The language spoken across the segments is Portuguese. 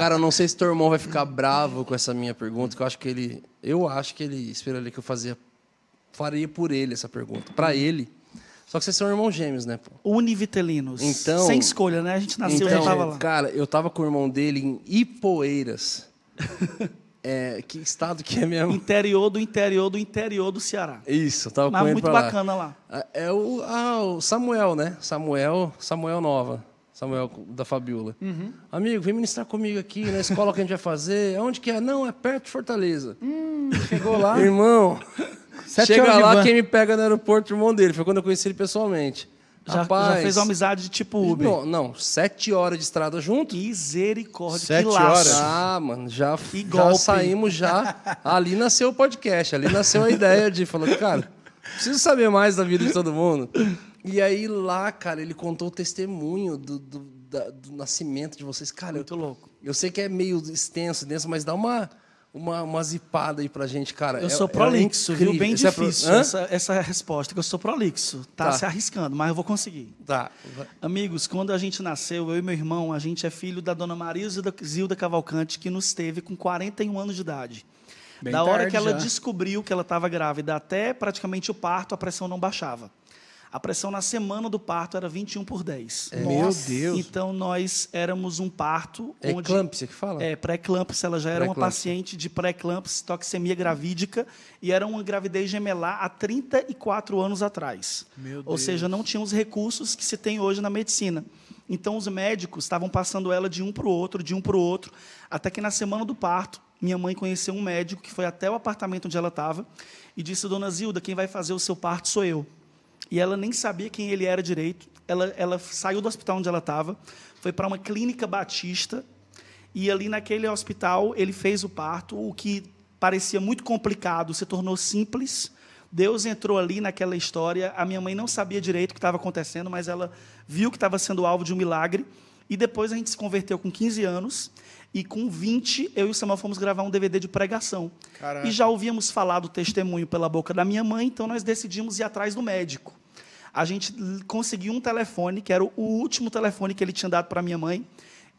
Cara, eu não sei se teu irmão vai ficar bravo com essa minha pergunta, que eu acho que ele. Eu acho que ele esperaria que eu fazia, faria por ele essa pergunta. Para ele. Só que vocês são irmãos gêmeos, né? Pô? Univitelinos. Então, Sem escolha, né? A gente nasceu então, já tava lá. Cara, eu tava com o irmão dele em Ipoeiras. É, que estado que é mesmo? Interior do interior do interior do Ceará. Isso, tava Mas com ele muito bacana lá. lá. É, é o, ah, o Samuel, né? Samuel, Samuel Nova. Samuel da Fabiola. Uhum. Amigo, vem ministrar comigo aqui na escola que a gente vai fazer. Onde que é? Não, é perto de Fortaleza. Hum, chegou lá. Irmão, Sete chega lá, quem me pega no aeroporto, irmão dele. Foi quando eu conheci ele pessoalmente. Já, Rapaz, já fez uma amizade de tipo Uber. Não, não, sete horas de estrada junto. Misericórdia, sete que laço. horas. Ah, mano, já, já saímos já. ali nasceu o podcast, ali nasceu a ideia de falar, cara, Preciso saber mais da vida de todo mundo. E aí lá, cara, ele contou o testemunho do, do, da, do nascimento de vocês. Cara, Muito eu, louco. Eu sei que é meio extenso, denso, mas dá uma, uma, uma zipada aí pra gente, cara. Eu é, sou é prolixo, é viu? Bem difícil é pro... essa, essa resposta, que eu sou prolixo. Tá, tá, se arriscando, mas eu vou conseguir. Tá. Amigos, quando a gente nasceu, eu e meu irmão, a gente é filho da dona Maria Zilda Cavalcante, que nos teve com 41 anos de idade. Bem da hora que ela já. descobriu que ela estava grávida até praticamente o parto, a pressão não baixava. A pressão na semana do parto era 21 por 10. É. Meu Deus! Então nós éramos um parto. É onde, eclâmpsia que fala? É, pré-eclâmpsia. Ela já era uma paciente de pré-eclâmpsia, toxemia gravídica, e era uma gravidez gemelar há 34 anos atrás. Meu Deus. Ou seja, não tinha os recursos que se tem hoje na medicina. Então os médicos estavam passando ela de um para o outro, de um para o outro, até que na semana do parto minha mãe conheceu um médico que foi até o apartamento onde ela estava e disse: Dona Zilda, quem vai fazer o seu parto sou eu. E ela nem sabia quem ele era direito. Ela, ela saiu do hospital onde ela estava, foi para uma clínica batista e ali naquele hospital ele fez o parto, o que parecia muito complicado se tornou simples. Deus entrou ali naquela história. A minha mãe não sabia direito o que estava acontecendo, mas ela viu que estava sendo alvo de um milagre. E depois a gente se converteu com 15 anos. E com 20, eu e o Samuel fomos gravar um DVD de pregação. Caraca. E já ouvíamos falar do testemunho pela boca da minha mãe, então nós decidimos ir atrás do médico. A gente conseguiu um telefone, que era o último telefone que ele tinha dado para minha mãe,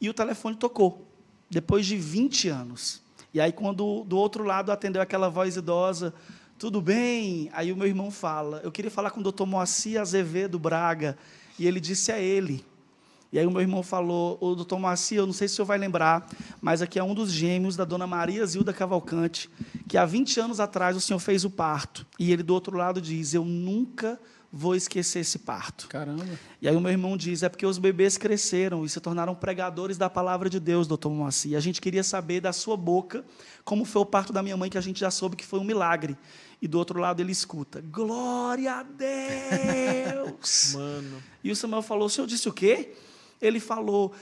e o telefone tocou, depois de 20 anos. E aí, quando do outro lado atendeu aquela voz idosa, tudo bem? Aí o meu irmão fala, eu queria falar com o doutor Moacir Azevedo Braga, e ele disse a é ele, e aí o meu irmão falou, o doutor Moacir, eu não sei se o senhor vai lembrar, mas aqui é um dos gêmeos da dona Maria Zilda Cavalcante, que há 20 anos atrás o senhor fez o parto. E ele do outro lado diz, eu nunca vou esquecer esse parto. Caramba. E aí o meu irmão diz, é porque os bebês cresceram e se tornaram pregadores da palavra de Deus, doutor Moacir. E a gente queria saber da sua boca como foi o parto da minha mãe, que a gente já soube que foi um milagre. E do outro lado ele escuta, glória a Deus. Mano. E o Samuel falou, o senhor disse o quê? Ele falou: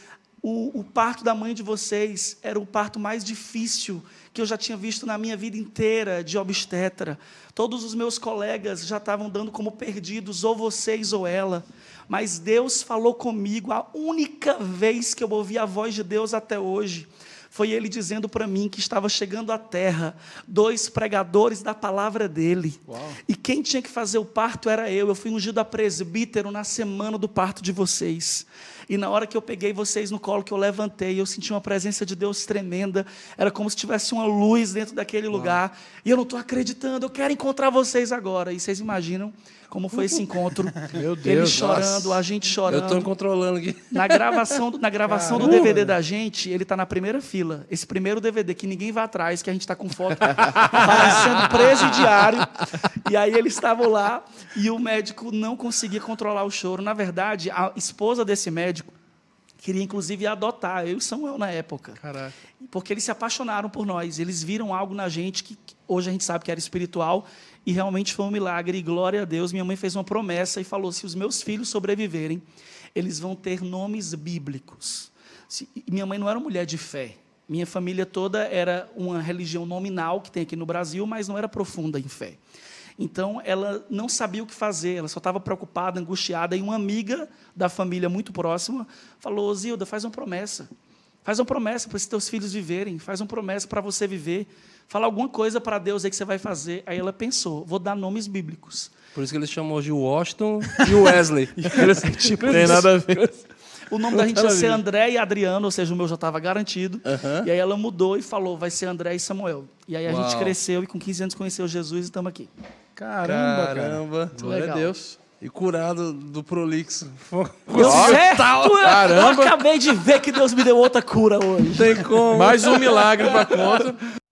o, o, parto da mãe de vocês era o parto mais difícil que eu já tinha visto na minha vida inteira de obstetra. Todos os meus colegas já estavam dando como perdidos, ou vocês ou ela. Mas Deus falou comigo, a única vez que eu ouvi a voz de Deus até hoje. Foi ele dizendo para mim que estava chegando à terra dois pregadores da palavra dele. Uau. E quem tinha que fazer o parto era eu. Eu fui ungido a presbítero na semana do parto de vocês. E na hora que eu peguei vocês no colo, que eu levantei, eu senti uma presença de Deus tremenda. Era como se tivesse uma luz dentro daquele Uau. lugar. E eu não estou acreditando, eu quero encontrar vocês agora. E vocês imaginam como foi esse encontro? Meu Deus. Ele chorando, nossa. a gente chorando. Eu estou controlando aqui. Na gravação, na gravação do DVD da gente, ele está na primeira fila. Esse primeiro DVD que ninguém vai atrás, que a gente está com foto, sendo presidiário. E aí eles estavam lá e o médico não conseguia controlar o choro. Na verdade, a esposa desse médico queria inclusive adotar, eu e Samuel na época. Caraca. Porque eles se apaixonaram por nós, eles viram algo na gente que hoje a gente sabe que era espiritual e realmente foi um milagre. E glória a Deus, minha mãe fez uma promessa e falou: se os meus filhos sobreviverem, eles vão ter nomes bíblicos. minha mãe não era uma mulher de fé. Minha família toda era uma religião nominal que tem aqui no Brasil, mas não era profunda em fé. Então, ela não sabia o que fazer, ela só estava preocupada, angustiada. E uma amiga da família muito próxima falou: Zilda, faz uma promessa. Faz uma promessa para os teus filhos viverem, faz uma promessa para você viver. Fala alguma coisa para Deus aí que você vai fazer. Aí ela pensou: vou dar nomes bíblicos. Por isso que eles chamam hoje o Washington e o Wesley. tipo, tem nada a ver. Tipo o nome da gente ia ser André e Adriano, ou seja, o meu já estava garantido. Uhum. E aí ela mudou e falou, vai ser André e Samuel. E aí a Uau. gente cresceu e com 15 anos conheceu Jesus e estamos aqui. Caramba, Caramba. Cara. Glória legal. a Deus. E curado do prolixo. Deu tá certo! Caramba! Eu acabei de ver que Deus me deu outra cura hoje. Tem como. Mais um milagre pra conta.